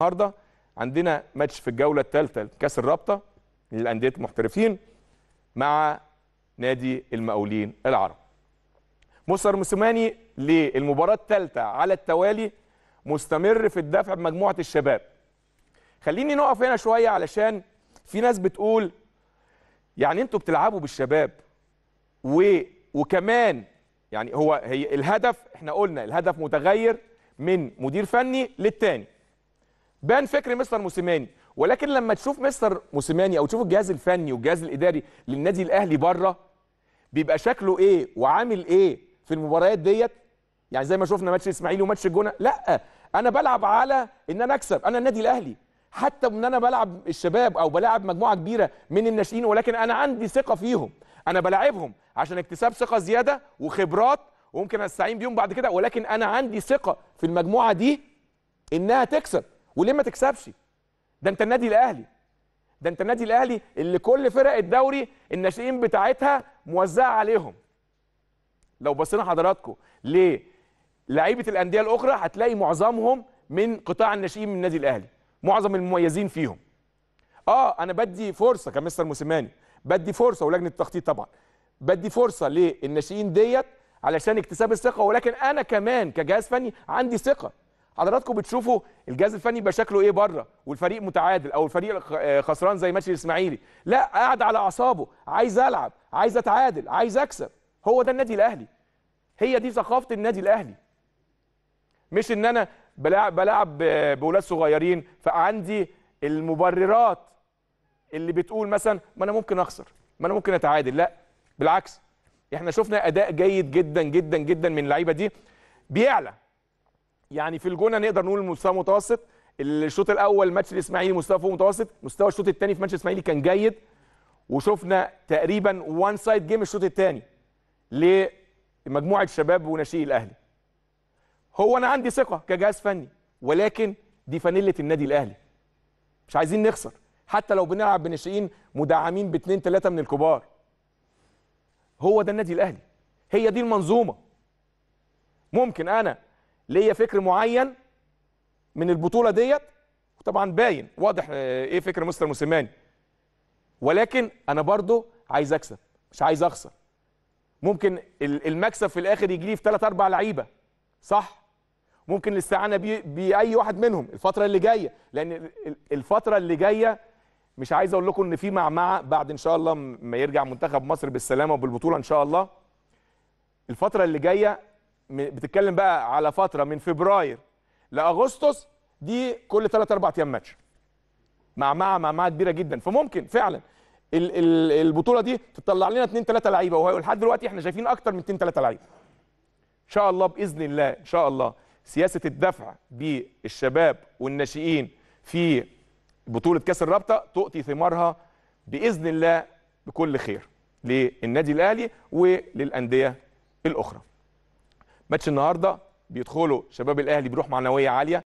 النهارده عندنا ماتش في الجوله الثالثه لكاس الرابطه للانديه المحترفين مع نادي المقاولين العرب مصر موسيماني للمباراه الثالثه على التوالي مستمر في الدفع بمجموعه الشباب خليني نقف هنا شويه علشان في ناس بتقول يعني انتوا بتلعبوا بالشباب و وكمان يعني هو هي الهدف احنا قلنا الهدف متغير من مدير فني للتاني بان فكر مستر موسيماني ولكن لما تشوف مستر موسيماني او تشوف الجهاز الفني والجهاز الاداري للنادي الاهلي بره بيبقى شكله ايه وعامل ايه في المباريات ديت يعني زي ما شفنا ماتش الاسماعيلي وماتش الجونه لا انا بلعب على ان انا اكسب انا النادي الاهلي حتى ان انا بلعب الشباب او بلعب مجموعه كبيره من الناشئين ولكن انا عندي ثقه فيهم انا بلاعبهم عشان اكتساب ثقه زياده وخبرات وممكن استعين بيهم بعد كده ولكن انا عندي ثقه في المجموعه دي انها تكسب وليه ما تكسبش ده انت النادي الاهلي ده انت النادي الاهلي اللي كل فرق الدوري الناشئين بتاعتها موزعه عليهم لو بصينا حضراتكم ل لعيبه الانديه الاخرى هتلاقي معظمهم من قطاع الناشئين من النادي الاهلي معظم المميزين فيهم اه انا بدي فرصه كمستر موسيماني بدي فرصه ولجنه التخطيط طبعا بدي فرصه للناشئين ديت علشان اكتساب الثقه ولكن انا كمان كجهاز فني عندي ثقه حضراتكم بتشوفوا الجهاز الفني يبقى شكله ايه بره والفريق متعادل او الفريق آه، خسران زي ماتش الاسماعيلي لا قاعد على اعصابه عايز العب عايز اتعادل عايز اكسب هو ده النادي الاهلي هي دي ثقافه النادي الاهلي مش ان انا بلعب بلعب بولاد صغيرين فعندي المبررات اللي بتقول مثلا ما انا ممكن اخسر ما انا ممكن اتعادل لا بالعكس احنا شفنا اداء جيد جدا جدا جدا من اللعيبه دي بيعلى يعني في الجونه نقدر نقول مستوى متوسط الشوط الاول ماتش الاسماعيلي مستوى فوق متوسط مستوى الشوط الثاني في ماتش الاسماعيلي كان جيد وشفنا تقريبا وان سايد جيم الشوط الثاني لمجموعه شباب وناشئي الاهلي هو انا عندي ثقه كجهاز فني ولكن دي فانيله النادي الاهلي مش عايزين نخسر حتى لو بنلعب بناشئين مدعمين باثنين ثلاثه من الكبار هو ده النادي الاهلي هي دي المنظومه ممكن انا ليا فكر معين من البطوله ديت طبعا باين واضح آه، ايه فكر مستر موسيماني ولكن انا برضو عايز اكسب مش عايز اخسر ممكن المكسب في الاخر يجي لي في ثلاث اربع لعيبه صح ممكن الاستعانه باي واحد منهم الفتره اللي جايه لان الفتره اللي جايه مش عايز اقول لكم ان في معمعه بعد ان شاء الله ما يرجع منتخب مصر بالسلامه وبالبطوله ان شاء الله الفتره اللي جايه بتتكلم بقى على فتره من فبراير لاغسطس دي كل 3 4 ايام ماتش مع مع مع مع كبيره جدا فممكن فعلا ال ال البطوله دي تطلع لنا 2 3 لعيبه ولحد دلوقتي احنا شايفين اكتر من 2 3 لعيبه ان شاء الله باذن الله ان شاء الله سياسه الدفع بالشباب والناشئين في بطوله كاس الرابطه تؤتي ثمارها باذن الله بكل خير للنادي الاهلي وللانديه الاخرى ماتش النهارده بيدخلوا شباب الاهلي بروح معنويه عاليه